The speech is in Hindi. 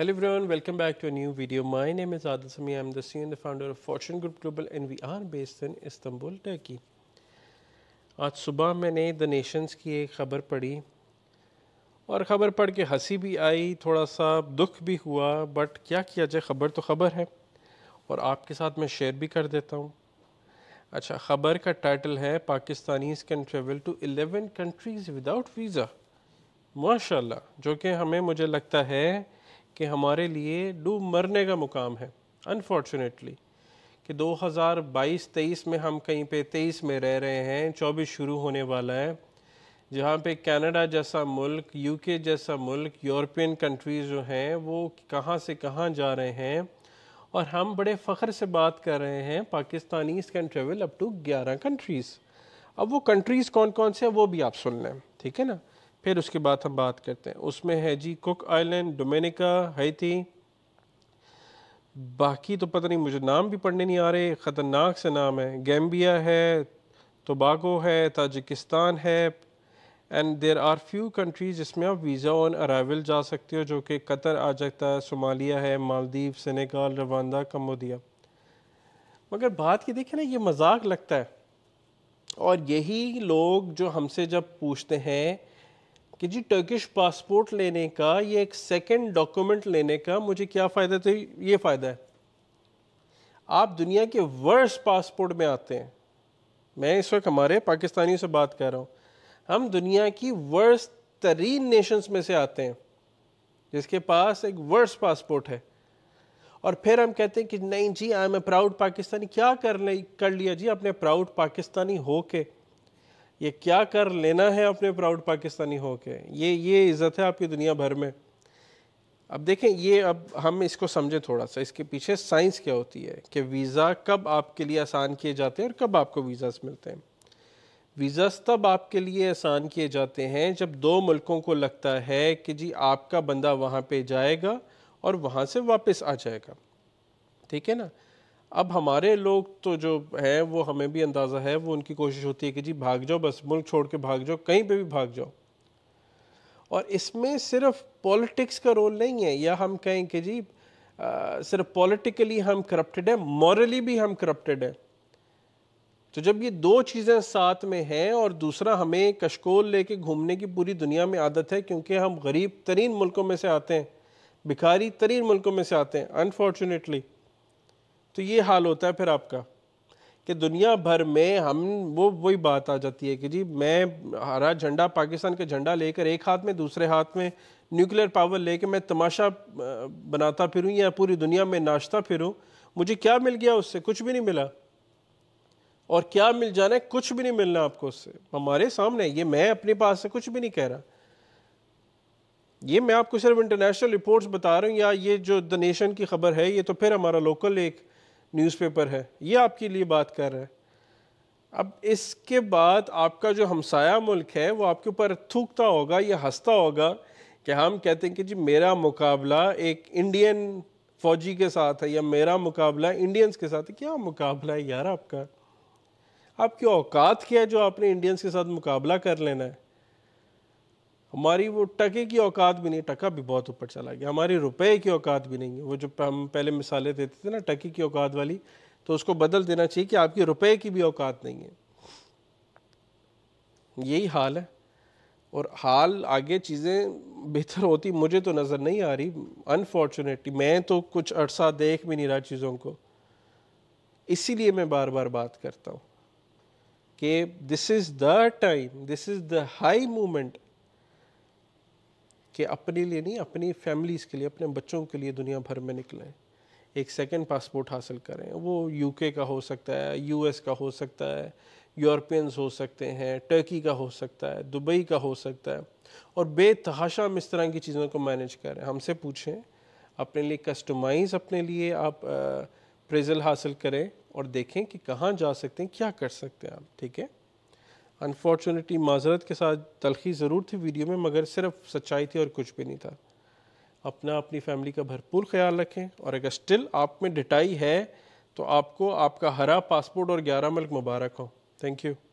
Hello everyone, welcome back to a new video. My name is Adil Sami, I'm the CEO and the founder of Fortune Group Global and we are based in Istanbul, Turkey. आज सुबह मैंने द नेशंस की एक ख़बर पढ़ी और ख़बर पढ़ के हंसी भी आई थोड़ा सा दुख भी हुआ बट क्या किया जाए ख़बर तो ख़बर है और आपके साथ मैं शेयर भी कर देता हूँ अच्छा ख़बर का टाइटल है Pakistanis can travel to 11 countries without visa माशाल्लाह जो कि हमें मुझे लगता है कि हमारे लिए डूब मरने का मुकाम है अनफॉर्चुनेटली कि 2022-23 में हम कहीं पे 23 में रह रहे हैं 24 शुरू होने वाला है जहाँ पे कनाडा जैसा मुल्क यूके जैसा मुल्क यूरोपियन कंट्रीज़ जो हैं वो कहाँ से कहाँ जा रहे हैं और हम बड़े फ़ख्र से बात कर रहे हैं Pakistanis can travel up to 11 countries अब वो कंट्रीज़ कौन कौन से हैं वो भी आप सुन लें ठीक है ना फिर उसके बाद हम बात करते हैं उसमें है जी कुक आइलैंड डोमिनिका हैती बाकी तो पता नहीं मुझे नाम भी पढ़ने नहीं आ रहे ख़तरनाक से नाम है गैम्बिया है तोबागो है ताजिकिस्तान है and there are few countries जिसमें आप वीज़ा ऑन अराइवल जा सकते हो जो कि कतर आ जाता है सोमालिया है मालदीव सेनेगाल रवानदा कमोदिया मगर बात की देखें ना ये मजाक लगता है और यही लोग जो हमसे जब पूछते हैं कि जी टर्किश पासपोर्ट लेने का ये एक सेकंड डॉक्यूमेंट लेने का मुझे क्या फ़ायदा तो ये फ़ायदा है आप दुनिया के वर्ष पासपोर्ट में आते हैं मैं इस वक्त हमारे पाकिस्तानियों से बात कर रहा हूँ हम दुनिया की वर्ष तरीन नेशंस में से आते हैं जिसके पास एक वर्ष पासपोर्ट है और फिर हम कहते हैं कि नहीं जी I am a proud Pakistani क्या कर ले कर लिया जी अपने प्राउड पाकिस्तानी हो के ये क्या कर लेना है अपने प्राउड पाकिस्तानी हो के ये ये इज़्ज़त है आपकी दुनिया भर में अब देखें ये अब हम इसको समझे थोड़ा सा इसके पीछे साइंस क्या होती है कि वीज़ा कब आपके लिए आसान किए जाते हैं और कब आपको वीज़ास मिलते हैं वीज़ास तब आपके लिए आसान किए जाते हैं जब दो मुल्कों को लगता है कि जी आपका बंदा वहाँ पे जाएगा और वहाँ से वापस आ जाएगा ठीक है ना अब हमारे लोग तो जो हैं वो हमें भी अंदाज़ा है वो उनकी कोशिश होती है कि जी भाग जाओ बस मुल्क छोड़ के भाग जाओ कहीं पे भी भाग जाओ और इसमें सिर्फ पॉलिटिक्स का रोल नहीं है या हम कहें कि जी आ, सिर्फ पॉलिटिकली हम करप्टेड हैं मॉरली भी हम करप्टेड हैं तो जब ये दो चीज़ें साथ में हैं और दूसरा हमें कशकोल लेके घूमने की पूरी दुनिया में आदत है क्योंकि हम गरीब तरीन मुल्कों में से आते हैं भिखारी तरीन मुल्कों में से आते हैं अनफॉर्चुनेटली तो ये हाल होता है फिर आपका कि दुनिया भर में हम वो वही बात आ जाती है कि जी मैं हरा झंडा पाकिस्तान का झंडा लेकर एक हाथ में दूसरे हाथ में न्यूक्लियर पावर लेकर मैं तमाशा बनाता फिरूँ या पूरी दुनिया में नाचता फिरूँ मुझे क्या मिल गया उससे कुछ भी नहीं मिला और क्या मिल जाना है कुछ भी नहीं मिलना आपको उससे हमारे सामने ये मैं अपने पास से कुछ भी नहीं कह रहा ये मैं आपको सिर्फ इंटरनेशनल रिपोर्ट्स बता रहा हूँ या ये जो द नेशन की खबर है ये तो फिर हमारा लोकल एक न्यूज़पेपर है ये आपके लिए बात कर रहा है अब इसके बाद आपका जो हमसाया मुल्क है वो आपके ऊपर थूकता होगा या हंसता होगा कि हम कहते हैं कि जी मेरा मुकाबला एक इंडियन फौजी के साथ है या मेरा मुकाबला इंडियंस के साथ है क्या मुकाबला है यार आपका आपकी औकात क्या है जो आपने इंडियंस के साथ मुकाबला कर लेना है हमारी वो टके की औकात भी नहीं टका भी बहुत ऊपर चला गया हमारी रुपए की औकात भी नहीं है वो जो हम पहले मिसालें देते थे ना टके की औकात वाली तो उसको बदल देना चाहिए कि आपकी रुपए की भी औकात नहीं है यही हाल है और हाल आगे चीज़ें बेहतर होती मुझे तो नज़र नहीं आ रही अनफॉर्चुनेटली मैं तो कुछ अरसा देख भी नहीं रहा चीज़ों को इसीलिए मैं बार बार बात करता हूँ कि this is the time this is the high moment कि अपने लिए नहीं अपनी फैमिलीज़ के लिए अपने बच्चों के लिए दुनिया भर में निकलें एक सेकेंड पासपोर्ट हासिल करें वो यूके का हो सकता है यूएस का हो सकता है यूरोपियंस हो सकते हैं टर्की का हो सकता है दुबई का हो सकता है और बेतहाशा हम इस तरह की चीज़ों को मैनेज करें हमसे पूछें अपने लिए कस्टमाइज अपने लिए आप प्रेजल हासिल करें और देखें कि कहाँ जा सकते हैं क्या कर सकते हैं आप ठीक है अनफॉर्चुनेटली माजरत के साथ तलखी ज़रूर थी वीडियो में मगर सिर्फ सच्चाई थी और कुछ भी नहीं था अपना अपनी फैमिली का भरपूर ख्याल रखें और अगर स्टिल आप में डिटाई है तो आपको आपका हरा पासपोर्ट और ग्यारह मल्क मुबारक हो थैंक यू